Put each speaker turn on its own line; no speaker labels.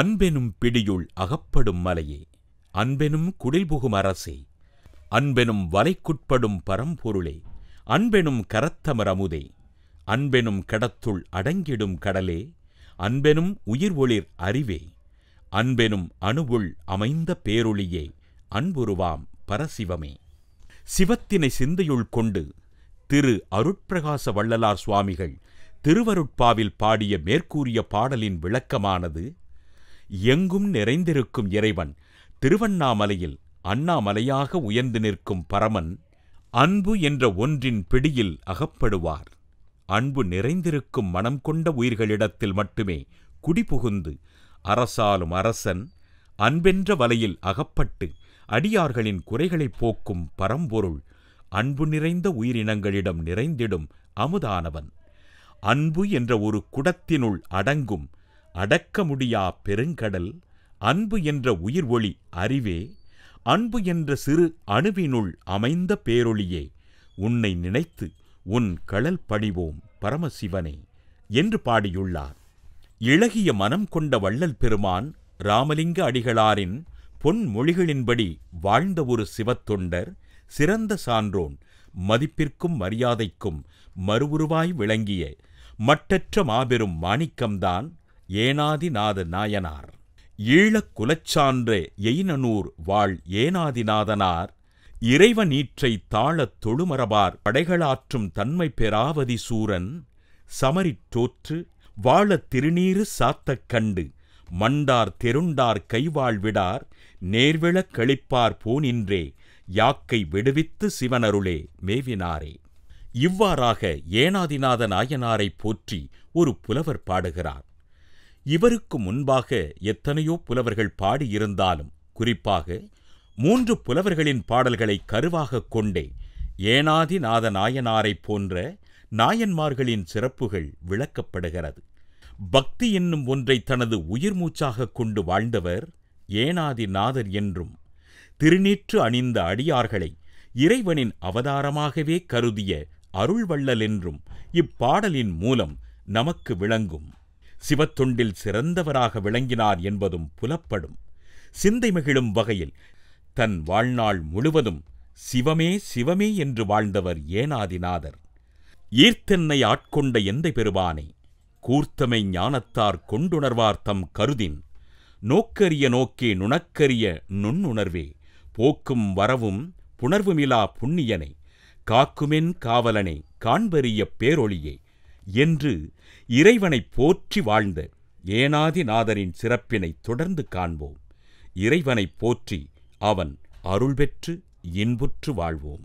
அன்பெனும் பிடியுள் அகப்படும் மலையே அன்பெனும் குடில்புகும் அரசே அன்பெனும் வலைக்குட்படும் பரம்பொருளே அன்பெனும் கரத்தமர் அமுதே அன்பெனும் கடத்துள் அடங்கிடும் கடலே அன்பெனும் உயிர் ஒளிர் அறிவே அன்பெனும் அணுவுள் அமைந்த பேருளியே அன்புருவாம் பரசிவமே சிவத்தினை சிந்தையுள் கொண்டு திரு அருட்பிரகாச வள்ளலார் சுவாமிகள் திருவருட்பாவில் பாடிய மேற்கூறிய பாடலின் விளக்கமானது எங்கும் நிறைந்திருக்கும் இறைவன் திருவண்ணாமலையில் அண்ணாமலையாக உயர்ந்து நிற்கும் பரமன் அன்பு என்ற ஒன்றின் பிடியில் அகப்படுவார் அன்பு நிறைந்திருக்கும் மனம் கொண்ட உயிர்களிடத்தில் மட்டுமே குடிபுகுந்து அரசாலும் அரசன் அன்பென்ற வலையில் அகப்பட்டு அடியார்களின் குறைகளைப் போக்கும் பரம்பொருள் அன்பு நிறைந்த உயிரினங்களிடம் நிறைந்திடும் அமுதானவன் அன்பு என்ற ஒரு குடத்தினுள் அடங்கும் அடக்க முடியா பெருங்கடல் அன்பு என்ற உயிர் ஒளி அறிவே அன்பு என்ற சிறு அணுவினுள் அமைந்த பேரொளியே உன்னை நினைத்து உன் கடல் பணிவோம் பரமசிவனே என்று பாடியுள்ளார் இழகிய மனம் கொண்ட வள்ளல் பெருமான் ராமலிங்க அடிகளாரின் பொன்மொழிகளின்படி வாழ்ந்த ஒரு சிவத்தொண்டர் சிறந்த சான்றோன் மதிப்பிற்கும் மரியாதைக்கும் மறுவுருவாய் விளங்கிய மட்டற்ற மாபெரும் மாணிக்கம்தான் ஏனாதிநாத நாயனார் ஈழக் குலச்சான்றே எயினனூர் வாழ் ஏனாதிநாதனார் இறைவனீற்றை தாழத் தொழுமரபார் படைகளாற்றும் தன்மை பெறாவதி சூரன் சமரிற்றோற்று வாழத் திருநீறு சாத்தக் கண்டு மண்டார் தெருண்டார் கைவாழ்விடார் நேர்விழக் கழிப்பார் போனின்றே யாக்கை விடுவித்து சிவனருளே மேவினாரே இவ்வாறாக ஏனாதிநாத நாயனாரைப் போற்றி ஒரு புலவர் பாடுகிறார் இவருக்கு முன்பாக எத்தனையோ புலவர்கள் பாடியிருந்தாலும் குறிப்பாக மூன்று புலவர்களின் பாடல்களை கருவாகக் கொண்டே ஏனாதி நாத நாயனாரைப் போன்ற நாயன்மார்களின் சிறப்புகள் விளக்கப்படுகிறது பக்தி என்னும் ஒன்றை தனது உயிர் மூச்சாகக் கொண்டு வாழ்ந்தவர் ஏனாதி நாதர் என்றும் திருநீற்று அணிந்த அடியார்களை இறைவனின் அவதாரமாகவே கருதிய அருள்வள்ளல் என்றும் இப்பாடலின் மூலம் நமக்கு விளங்கும் சிவத்தொண்டில் சிறந்தவராக விளங்கினார் என்பதும் புலப்படும் சிந்தை மகிழும் வகையில் தன் வாழ்நாள் முழுவதும் சிவமே சிவமே என்று வாழ்ந்தவர் ஏனாதிநாதர் ஈர்த்தென்னை ஆட்கொண்ட எந்தை பெருவானே கூர்த்தமை ஞானத்தார் கொண்டுணர்வார் தம் கருதின் நோக்கரிய நோக்கே நுணக்கரிய நுண்ணுணர்வே போக்கும் வரவும் புணர்வுமிலா புண்ணியனை காக்குமென் காவலனை காண்பறிய பேரொழியே என்று இறைவனைப் போற்றி வாழ்ந்த ஏனாதிநாதரின் சிறப்பினை தொடர்ந்து காண்போம் இறைவனைப் போற்றி அவன் அருள்பெற்று இன்புற்று வாழ்வோம்